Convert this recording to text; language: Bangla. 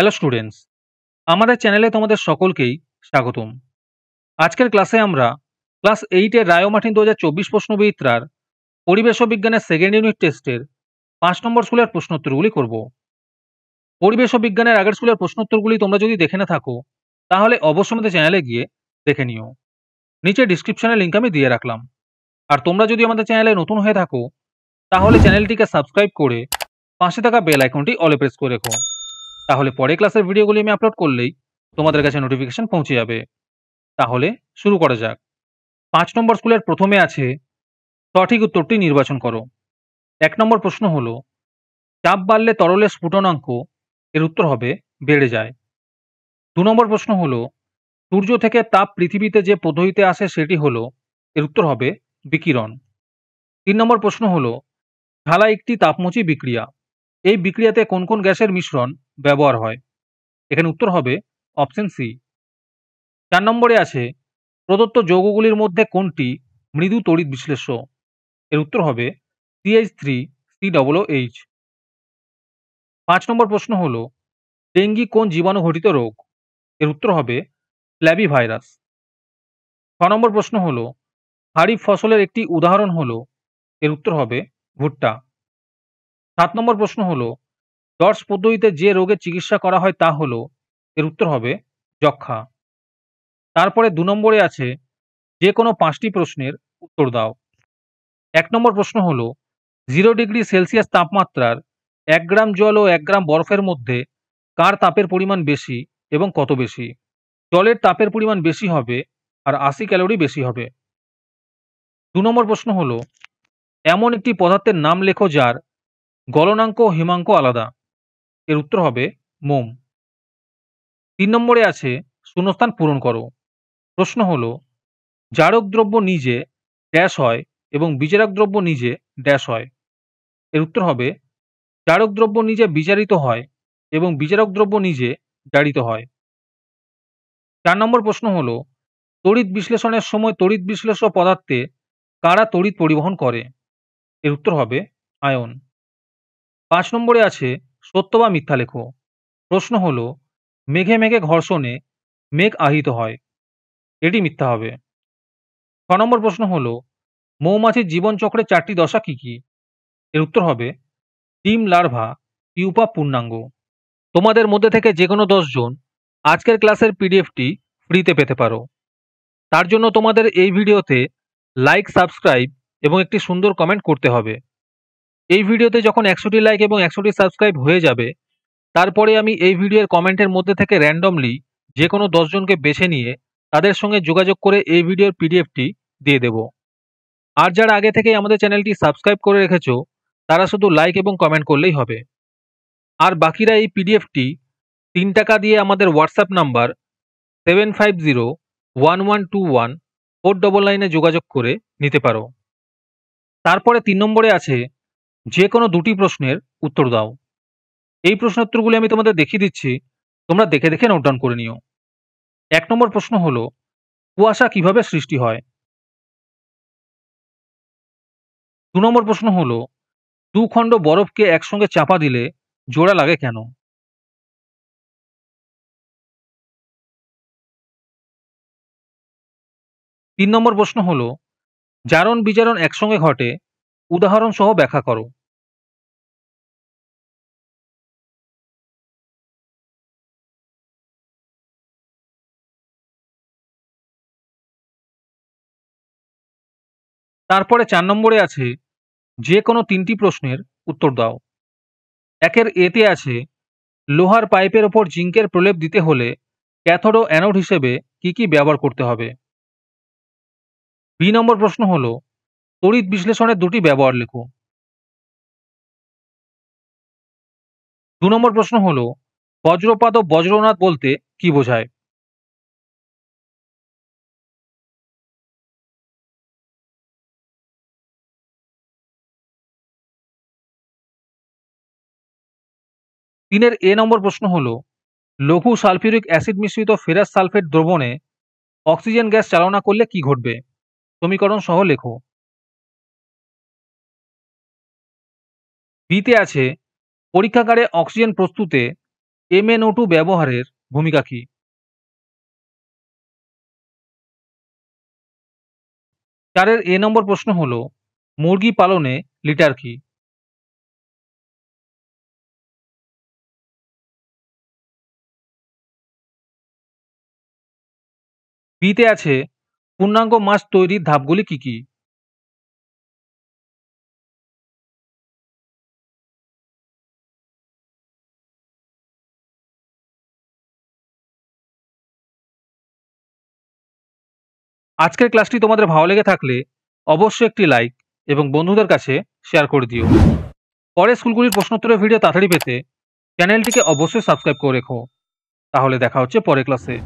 হ্যালো স্টুডেন্টস আমাদের চ্যানেলে তোমাদের সকলকেই স্বাগতম আজকের ক্লাসে আমরা ক্লাস এইটের রায়োমাঠিন দু হাজার চব্বিশ প্রশ্নবিত্রার পরিবেশ বিজ্ঞানের সেকেন্ড ইউনিট টেস্টের পাঁচ নম্বর স্কুলের প্রশ্নোত্তরগুলি করব পরিবেশ বিজ্ঞানের আগের স্কুলের প্রশ্নোত্তরগুলি তোমরা যদি দেখে না থাকো তাহলে অবশ্যই আমাদের চ্যানেলে গিয়ে দেখে নিও নিচে ডিসক্রিপশনে লিঙ্ক আমি দিয়ে রাখলাম আর তোমরা যদি আমাদের চ্যানেলে নতুন হয়ে থাকো তাহলে চ্যানেলটিকে সাবস্ক্রাইব করে পাশে থাকা বেল আইকনটি অলে প্রেস করে রেখো তাহলে পরে ক্লাসের ভিডিওগুলি আমি আপলোড করলেই তোমাদের কাছে নোটিফিকেশন পৌঁছে যাবে তাহলে শুরু করা যাক পাঁচ নম্বর স্কুলের প্রথমে আছে সঠিক উত্তরটি নির্বাচন করো এক নম্বর প্রশ্ন হল চাপ বাড়লে তরলের স্ফুটনাঙ্ক এর উত্তর হবে বেড়ে যায় দু নম্বর প্রশ্ন হল সূর্য থেকে তাপ পৃথিবীতে যে পদ্ধতিতে আসে সেটি হল এর উত্তর হবে বিকিরণ তিন নম্বর প্রশ্ন হল ঢালা একটি তাপমুচি বিক্রিয়া এই বিক্রিয়াতে কোন কোন গ্যাসের মিশ্রণ ব্যবহার হয় এখানে উত্তর হবে অপশন সি চার নম্বরে আছে প্রদত্ত যৌগগুলির মধ্যে কোনটি মৃদু তড়িৎ বিশ্লেষ্য এর উত্তর হবে CH three C double O H পাঁচ নম্বর প্রশ্ন হল ডেঙ্গি কোন জীবাণু ঘটিত রোগ এর উত্তর হবে প্ল্যাবি ভাইরাস ছ নম্বর প্রশ্ন হল খারিফ ফসলের একটি উদাহরণ হল এর উত্তর হবে ভুট্টা সাত নম্বর প্রশ্ন হলো ডটস পদ্ধতিতে যে রোগের চিকিৎসা করা হয় তা হলো এর উত্তর হবে যক্ষা তারপরে দু নম্বরে আছে যে কোনো পাঁচটি প্রশ্নের উত্তর দাও এক নম্বর প্রশ্ন হলো জিরো ডিগ্রি সেলসিয়াস তাপমাত্রার এক গ্রাম জল ও এক গ্রাম বরফের মধ্যে কার তাপের পরিমাণ বেশি এবং কত বেশি জলের তাপের পরিমাণ বেশি হবে আর আশি ক্যালোরি বেশি হবে দু নম্বর প্রশ্ন হলো এমন একটি পদার্থের নাম লেখো যার গলনাঙ্ক ও হিমাঙ্ক আলাদা এর উত্তর হবে মোম তিন নম্বরে আছে শূন্যস্থান পূরণ করো প্রশ্ন হল জারক দ্রব্য নিজে ড্যাশ হয় এবং বিচারক দ্রব্য নিজে ড্যাশ হয় এর উত্তর হবে জারক দ্রব্য নিজে বিচারিত হয় এবং বিচারক দ্রব্য নিজে জারিত হয় চার নম্বর প্রশ্ন হল তড়িৎ বিশ্লেষণের সময় তড়িৎ বিশ্লেষক পদার্থে কারা তড়িৎ পরিবহন করে এর উত্তর হবে আয়ন পাঁচ নম্বরে আছে সত্য বা মিথ্যা লেখো প্রশ্ন হলো মেঘে মেঘে ঘর্ষণে মেঘ আহিত হয় এটি মিথ্যা হবে ছ নম্বর প্রশ্ন হল মৌমাছির জীবনচক্রে চারটি দশা কী কী এর উত্তর হবে ডিম লার্ভা ইউপা পূর্ণাঙ্গ তোমাদের মধ্যে থেকে যে কোনো দশজন আজকের ক্লাসের পিডিএফটি ফ্রিতে পেতে পারো তার জন্য তোমাদের এই ভিডিওতে লাইক সাবস্ক্রাইব এবং একটি সুন্দর কমেন্ট করতে হবে এই ভিডিওতে যখন একশোটি লাইক এবং একশোটি সাবস্ক্রাইব হয়ে যাবে তারপরে আমি এই ভিডিওর কমেন্টের মধ্যে থেকে র্যান্ডমলি যে কোনো দশজনকে বেছে নিয়ে তাদের সঙ্গে যোগাযোগ করে এই ভিডিওর পিডিএফটি দিয়ে দেব আর যারা আগে থেকে আমাদের চ্যানেলটি সাবস্ক্রাইব করে রেখেছ তারা শুধু লাইক এবং কমেন্ট করলেই হবে আর বাকিরা এই পিডিএফটি তিন টাকা দিয়ে আমাদের WhatsApp number seven five zero one one two one four double নাইনে যোগাযোগ করে নিতে পারো তারপরে তিন নম্বরে আছে যে কোনো দুটি প্রশ্নের উত্তর দাও এই প্রশ্নোত্তরগুলি আমি তোমাদের দেখিয়ে দিচ্ছি তোমরা দেখে দেখে নোট ডাউন করে নিও এক নম্বর প্রশ্ন হল কুয়াশা কিভাবে সৃষ্টি হয় দু নম্বর প্রশ্ন হল দুখণ্ড বরফকে একসঙ্গে চাপা দিলে জোড়া লাগে কেন তিন নম্বর প্রশ্ন হল জারণ বিজারণ একসঙ্গে ঘটে উদাহরণ সহ ব্যাখ্যা করো তারপরে চার নম্বরে আছে যে কোনো তিনটি প্রশ্নের উত্তর দাও একের এতে আছে লোহার পাইপের ওপর জিঙ্কের প্রলেপ দিতে হলে ক্যাথোড ও অ্যানোড হিসেবে কি কি ব্যবহার করতে হবে বি নম্বর প্রশ্ন হল তড়িৎ বিশ্লেষণের দুটি ব্যবহার লেখো দু নম্বর প্রশ্ন হল বজ্রপাত ও বজ্রনাথ বলতে কি বোঝায় তিনের এ নম্বর প্রশ্ন হল লঘু সালফিউরিক অ্যাসিড মিশ্রিত ফেরাস সালফেট দ্রবণে অক্সিজেন গ্যাস চালনা করলে কি ঘটবে সমীকরণ সহ লেখো বিতে আছে পরীক্ষাগারে অক্সিজেন প্রস্তুতে এমএনও টু ব্যবহারের ভূমিকা কি চারের এ নম্বর প্রশ্ন হল মুরগি পালনে লিটার কি বিতে আছে পূর্ণাঙ্গ মাছ তৈরির ধাপগুলি কি কি? আজকের ক্লাসটি তোমাদের ভালো লেগে থাকলে অবশ্যই একটি লাইক এবং বন্ধুদের কাছে শেয়ার করে দিও পরে স্কুলগুলির প্রশ্নোত্তরের ভিডিও তাড়াতাড়ি পেতে চ্যানেলটিকে অবশ্যই সাবস্ক্রাইব করে রেখো তাহলে দেখা হচ্ছে পরের ক্লাসে